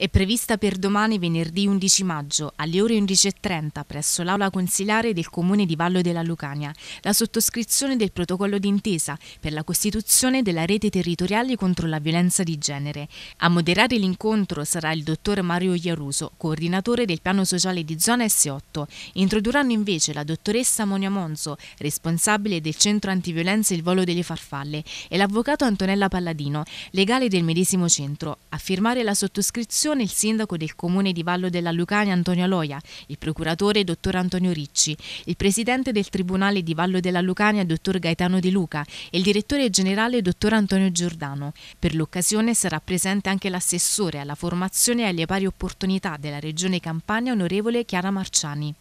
È prevista per domani venerdì 11 maggio alle ore 11.30 presso l'aula consilare del comune di Vallo della Lucania la sottoscrizione del protocollo d'intesa per la costituzione della rete territoriale contro la violenza di genere. A moderare l'incontro sarà il dottor Mario Iaruso, coordinatore del piano sociale di zona S8. Introdurranno invece la dottoressa Monia Monzo, responsabile del centro antiviolenza Il Volo delle Farfalle, e l'avvocato Antonella Palladino, legale del medesimo centro, a firmare la sottoscrizione audizione il sindaco del comune di Vallo della Lucania Antonio Loia, il procuratore dottor Antonio Ricci, il presidente del tribunale di Vallo della Lucania dottor Gaetano De Luca e il direttore generale dottor Antonio Giordano. Per l'occasione sarà presente anche l'assessore alla formazione e alle pari opportunità della regione Campania onorevole Chiara Marciani.